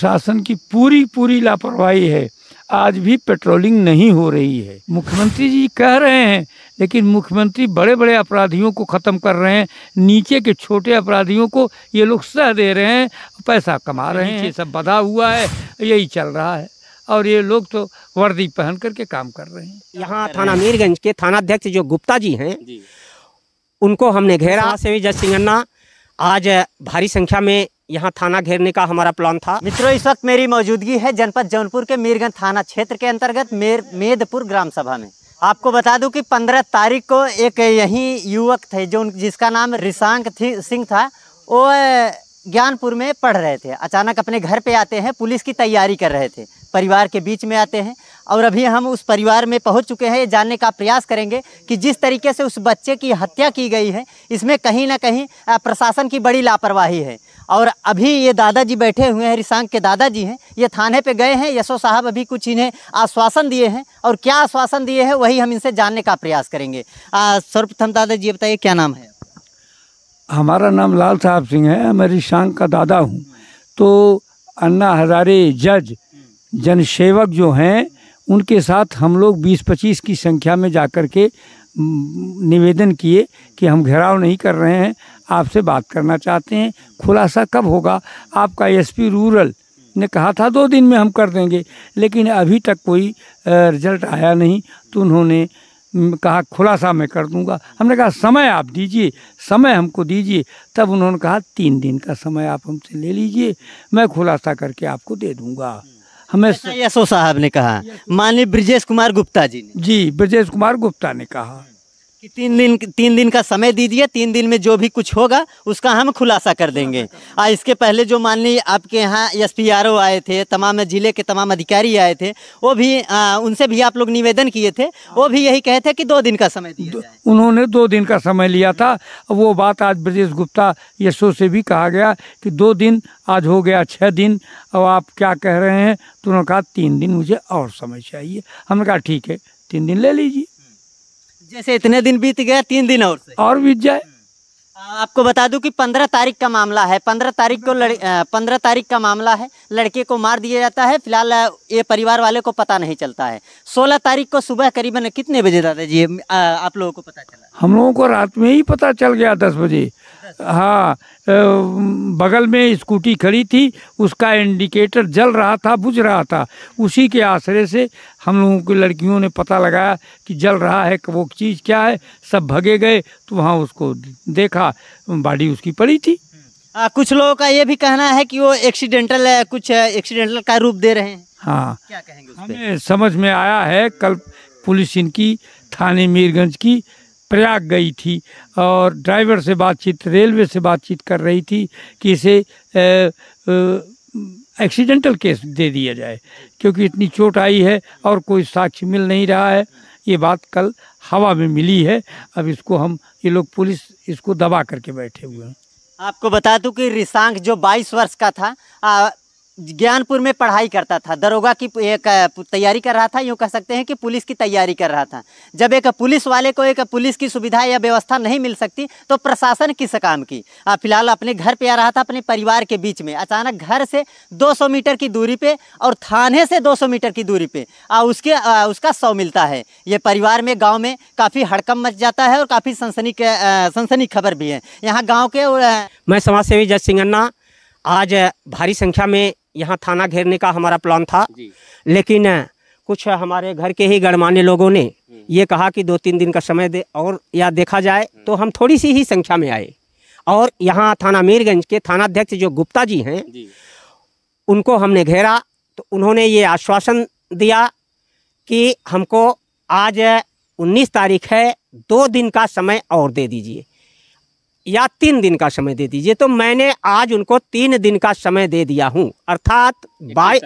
प्रशासन की पूरी पूरी लापरवाही है आज भी पेट्रोलिंग नहीं हो रही है मुख्यमंत्री जी कह रहे हैं लेकिन मुख्यमंत्री बड़े बड़े अपराधियों को ख़त्म कर रहे हैं नीचे के छोटे अपराधियों को ये लोग सह दे रहे हैं पैसा कमा रहे हैं ये सब बधा हुआ है यही चल रहा है और ये लोग तो वर्दी पहन करके काम कर रहे हैं यहाँ थाना मीरगंज के थाना अध्यक्ष जो गुप्ता जी हैं उनको हमने घेरा से भी जज सिंह आज भारी संख्या में यहाँ थाना घेरने का हमारा प्लान था मित्रों इस वक्त मेरी मौजूदगी है जनपद जौनपुर के मीरगंज थाना क्षेत्र के अंतर्गत मेर मेदपुर ग्राम सभा में आपको बता दूं कि 15 तारीख को एक यही युवक थे जो जिसका नाम रिशांक सिंह था वो ज्ञानपुर में पढ़ रहे थे अचानक अपने घर पे आते हैं पुलिस की तैयारी कर रहे थे परिवार के बीच में आते हैं और अभी हम उस परिवार में पहुंच चुके हैं ये जानने का प्रयास करेंगे कि जिस तरीके से उस बच्चे की हत्या की गई है इसमें कहीं ना कहीं प्रशासन की बड़ी लापरवाही है और अभी ये दादाजी बैठे हुए हैं रिसांग के दादाजी हैं ये थाने पे गए हैं यशो साहब अभी कुछ इन्हें आश्वासन दिए हैं और क्या आश्वासन दिए हैं वही हम इनसे जानने का प्रयास करेंगे सर्वप्रथम दादाजी बताइए क्या नाम है हमारा नाम लाल साहब सिंह है मैं रिसांग का दादा हूँ तो अन्ना हजारे जज जनसेवक जो हैं उनके साथ हम लोग बीस पच्चीस की संख्या में जा के निवेदन किए कि हम घेराव नहीं कर रहे हैं आपसे बात करना चाहते हैं खुलासा कब होगा आपका एसपी रूरल ने कहा था दो दिन में हम कर देंगे लेकिन अभी तक कोई रिजल्ट आया नहीं तो उन्होंने कहा खुलासा मैं कर दूंगा हमने कहा समय आप दीजिए समय हमको दीजिए तब उन्होंने कहा तीन दिन का समय आप हमसे ले लीजिए मैं खुलासा करके आपको दे दूंगा हमें यसो साहब ने कहा माननीय ब्रजेश कुमार गुप्ता जी ने जी ब्रजेश कुमार गुप्ता ने कहा कि तीन दिन तीन दिन का समय दीजिए तीन दिन में जो भी कुछ होगा उसका हम खुलासा कर देंगे आ इसके पहले जो मान लीजिए आपके यहाँ एस पी आर ओ आए थे तमाम जिले के तमाम अधिकारी आए थे वो भी आ, उनसे भी आप लोग निवेदन किए थे वो भी यही कहे थे कि दो दिन का समय दिया उन्होंने दो दिन का समय लिया था वो बात आज ब्रजेश गुप्ता यशो से भी कहा गया कि दो दिन आज हो गया छः दिन अब आप क्या कह रहे हैं तो उन्होंने कहा तीन दिन मुझे और समय चाहिए हमने कहा ठीक है तीन दिन ले लीजिए जैसे इतने दिन बीत गया तीन दिन और से और बीत जाए आपको बता दूं कि पंद्रह तारीख का मामला है पंद्रह तारीख को लड़ पंद्रह तारीख का मामला है लड़के को मार दिया जाता है फिलहाल ये परिवार वाले को पता नहीं चलता है सोलह तारीख को सुबह करीबन कितने बजे दादाजी आप लोगों को पता चला हम लोगों को रात में ही पता चल गया दस बजे हाँ बगल में स्कूटी खड़ी थी उसका इंडिकेटर जल रहा था बुझ रहा था उसी के आश्रय से हम लोगों की लड़कियों ने पता लगाया कि जल रहा है वो चीज़ क्या है सब भगे गए तो वहाँ उसको देखा बॉडी उसकी पड़ी थी आ, कुछ लोगों का ये भी कहना है कि वो एक्सीडेंटल है कुछ एक्सीडेंटल का रूप दे रहे हैं हाँ क्या कहेंगे हमें समझ में आया है कल पुलिस इनकी थाने मीरगंज की प्रयाग गई थी और ड्राइवर से बातचीत रेलवे से बातचीत कर रही थी कि इसे एक्सीडेंटल केस दे दिया जाए क्योंकि इतनी चोट आई है और कोई साक्ष्य मिल नहीं रहा है ये बात कल हवा में मिली है अब इसको हम ये लोग पुलिस इसको दबा करके बैठे हुए हैं आपको बता दूं कि रिसांग जो 22 वर्ष का था आ, ज्ञानपुर में पढ़ाई करता था दरोगा की एक तैयारी कर रहा था यूँ कह सकते हैं कि पुलिस की तैयारी कर रहा था जब एक पुलिस वाले को एक पुलिस की सुविधा या व्यवस्था नहीं मिल सकती तो प्रशासन किस काम की फिलहाल अपने घर पे आ रहा था अपने परिवार के बीच में अचानक घर से 200 मीटर की दूरी पे और थाने से दो मीटर की दूरी पे और उसके आ, उसका शव मिलता है ये परिवार में गाँव में काफ़ी हड़कम मच जाता है और काफ़ी सनसनी सनसनी खबर भी है यहाँ गाँव के मैं समाज सेवी जज सिंह अन्ना आज भारी संख्या में यहाँ थाना घेरने का हमारा प्लान था लेकिन कुछ हमारे घर के ही गणमान्य लोगों ने हम्म। ये कहा कि दो तीन दिन का समय दे और या देखा जाए हम्म। तो हम थोड़ी सी ही संख्या में आए और यहाँ थाना मीरगंज के थानाध्यक्ष जो गुप्ता जी हैं उनको हमने घेरा तो उन्होंने ये आश्वासन दिया कि हमको आज 19 तारीख है दो दिन का समय और दे दीजिए या तीन दिन का समय दे दीजिए तो मैंने आज उनको तीन दिन का समय दे दिया हूँ अर्थात बाई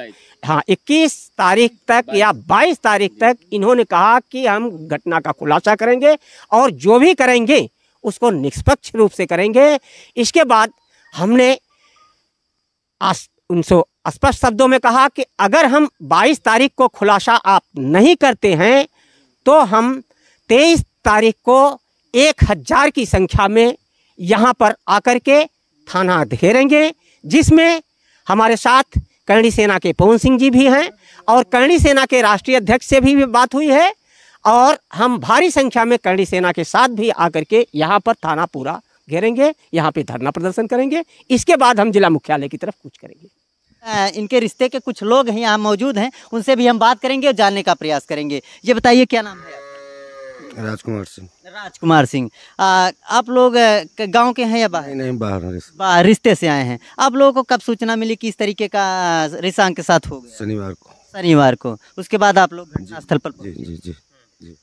हाँ इक्कीस तारीख तक या बाईस तारीख तक इन्होंने कहा कि हम घटना का खुलासा करेंगे और जो भी करेंगे उसको निष्पक्ष रूप से करेंगे इसके बाद हमने उनसे स्पष्ट शब्दों में कहा कि अगर हम 22 तारीख को खुलासा आप नहीं करते हैं तो हम 23 तारीख को एक हज़ार की संख्या में यहाँ पर आकर के थाना घेरेंगे जिसमें हमारे साथ करणी सेना के पवन सिंह जी भी हैं और करणी सेना के राष्ट्रीय अध्यक्ष से भी, बात हुई है और हम भारी संख्या में करणी सेना के साथ भी आकर के यहाँ पर थाना पूरा घेरेंगे यहाँ पे धरना प्रदर्शन करेंगे इसके बाद हम जिला मुख्यालय की तरफ कुछ करेंगे इनके रिश्ते के कुछ लोग हैं यहाँ मौजूद हैं उनसे भी हम बात करेंगे और जानने का प्रयास करेंगे ये बताइए क्या नाम है राजकुमार सिंह राजकुमार सिंह आप लोग गांव के हैं या बाहर नहीं बाहर बाहर रिश्ते से आए हैं आप लोगों को कब सूचना मिली कि इस तरीके का रिसांग के साथ हो गया शनिवार को शनिवार को उसके बाद आप लोग स्थल पर जी जी जी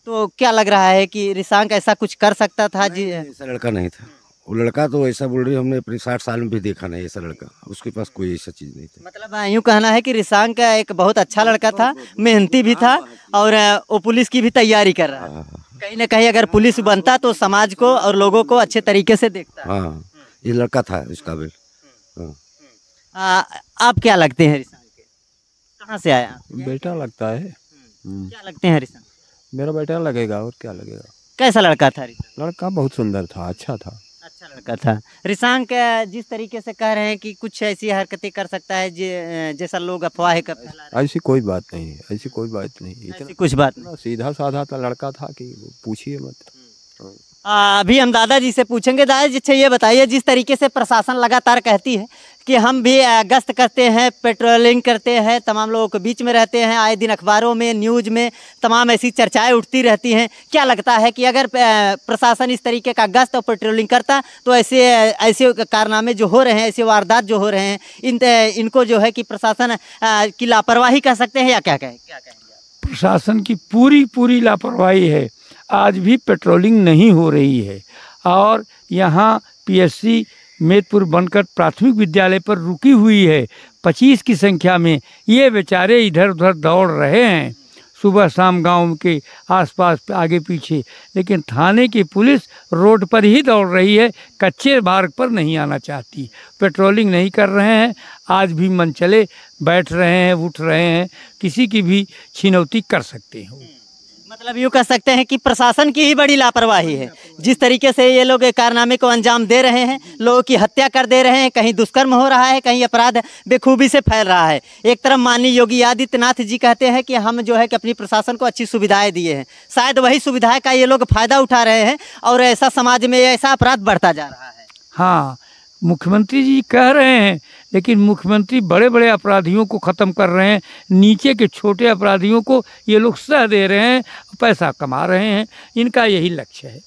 तो क्या लग रहा है कि रिसांग ऐसा कुछ कर सकता था जी हाँ। ऐसा लड़का नहीं था वो लड़का तो ऐसा बोल रही हमने अपने साठ साल में भी देखा नहीं ऐसा लड़का उसके पास कोई ऐसा चीज़ नहीं था मतलब हाँ, यूँ कहना है कि रिसांग का एक बहुत अच्छा लड़का था मेहनती भी था हाँ, और वो पुलिस की भी तैयारी कर रहा था कहीं ना कहीं अगर पुलिस बनता तो समाज को और लोगों को अच्छे तरीके से देखता हाँ ये लड़का था इस काबिल हाँ। आप क्या लगते हैं कहाँ से आया बेटा लगता है हम्म। हम्म। क्या लगते हैं मेरा बेटा लगेगा और क्या लगेगा कैसा लड़का था लड़का बहुत सुंदर था अच्छा था लड़का था रिशांक जिस तरीके से कह रहे हैं कि कुछ ऐसी हरकतें कर सकता है जैसा लोग अफवाह कर ऐसी कोई बात नहीं ऐसी कोई बात नहीं इतना कुछ बात नहीं सीधा साधा था तो लड़का था कि पूछिए मत हम्म। अभी हम दादाजी से पूछेंगे दादाजी अच्छा ये बताइए जिस तरीके से प्रशासन लगातार कहती है कि हम भी गश्त करते हैं पेट्रोलिंग करते हैं तमाम लोगों के बीच में रहते हैं आए दिन अखबारों में न्यूज़ में तमाम ऐसी चर्चाएं उठती रहती हैं क्या लगता है कि अगर प्रशासन इस तरीके का गश्त और पेट्रोलिंग करता तो ऐसे ऐसे कारनामे जो हो रहे हैं ऐसे वारदात जो हो रहे हैं इन इनको जो है कि प्रशासन की लापरवाही कह सकते हैं या क्या कहें क्या कहें प्रशासन की पूरी पूरी लापरवाही है आज भी पेट्रोलिंग नहीं हो रही है और यहाँ पीएससी मेदपुर बनकर प्राथमिक विद्यालय पर रुकी हुई है पच्चीस की संख्या में ये बेचारे इधर उधर दौड़ रहे हैं सुबह शाम गांव के आसपास आगे पीछे लेकिन थाने की पुलिस रोड पर ही दौड़ रही है कच्चे मार्ग पर नहीं आना चाहती पेट्रोलिंग नहीं कर रहे हैं आज भी मन चले बैठ रहे हैं उठ रहे हैं किसी की भी छिनौती कर सकते हैं मतलब यूँ कह सकते हैं कि प्रशासन की ही बड़ी लापरवाही है जिस तरीके से ये लोग कारनामे को अंजाम दे रहे हैं लोगों की हत्या कर दे रहे हैं कहीं दुष्कर्म हो रहा है कहीं अपराध बेखूबी से फैल रहा है एक तरफ माननीय योगी आदित्यनाथ जी कहते हैं कि हम जो है कि अपनी प्रशासन को अच्छी सुविधाएं दिए हैं शायद वही सुविधाएं का ये लोग फायदा उठा रहे हैं और ऐसा समाज में ऐसा अपराध बढ़ता जा रहा है हाँ मुख्यमंत्री जी कह रहे हैं लेकिन मुख्यमंत्री बड़े बड़े अपराधियों को ख़त्म कर रहे हैं नीचे के छोटे अपराधियों को ये लोग सह दे रहे हैं पैसा कमा रहे हैं इनका यही लक्ष्य है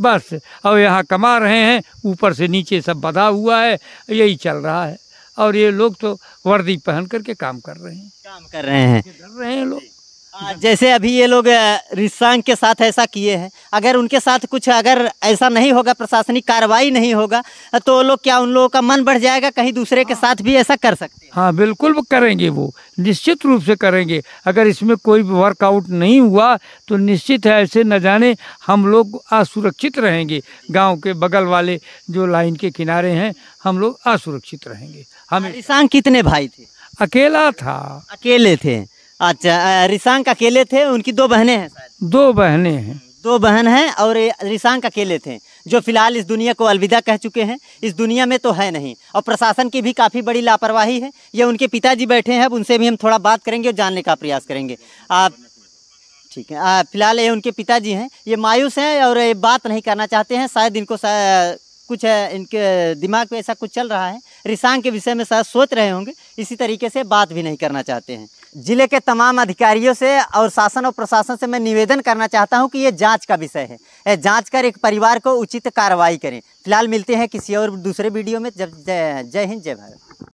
बस और यहाँ कमा रहे हैं ऊपर से नीचे सब बधा हुआ है यही चल रहा है और ये लोग तो वर्दी पहन करके काम कर रहे हैं काम कर रहे हैं कर रहे हैं लोग जैसे अभी ये लोग रिसांग के साथ ऐसा किए हैं अगर उनके साथ कुछ अगर ऐसा नहीं होगा प्रशासनिक कार्रवाई नहीं होगा तो लोग क्या उन लोगों का मन बढ़ जाएगा कहीं दूसरे के साथ भी ऐसा कर सकते हैं हाँ बिल्कुल वो करेंगे वो निश्चित रूप से करेंगे अगर इसमें कोई वर्कआउट नहीं हुआ तो निश्चित है ऐसे न जाने हम लोग असुरक्षित रहेंगे गाँव के बगल वाले जो लाइन के किनारे हैं हम लोग असुरक्षित रहेंगे हम रिसांग कितने भाई थे अकेला था अकेले थे अच्छा रिसांग अकेले थे उनकी दो बहनें हैं दो बहनें हैं दो बहन हैं और रिसांग अकेले थे जो फिलहाल इस दुनिया को अलविदा कह चुके हैं इस दुनिया में तो है नहीं और प्रशासन की भी काफ़ी बड़ी लापरवाही है ये उनके पिताजी बैठे हैं अब उनसे भी हम थोड़ा बात करेंगे और जानने का प्रयास करेंगे आप ठीक है फिलहाल ये उनके पिताजी हैं ये मायूस हैं और ये बात नहीं करना चाहते हैं शायद इनको कुछ है, इनके दिमाग में ऐसा कुछ चल रहा है रिसांग के विषय में शायद सोच रहे होंगे इसी तरीके से बात भी नहीं करना चाहते हैं जिले के तमाम अधिकारियों से और शासन और प्रशासन से मैं निवेदन करना चाहता हूं कि ये जांच का विषय है जांच कर एक परिवार को उचित कार्रवाई करें फिलहाल मिलते हैं किसी और दूसरे वीडियो में जय हिंद जय भारत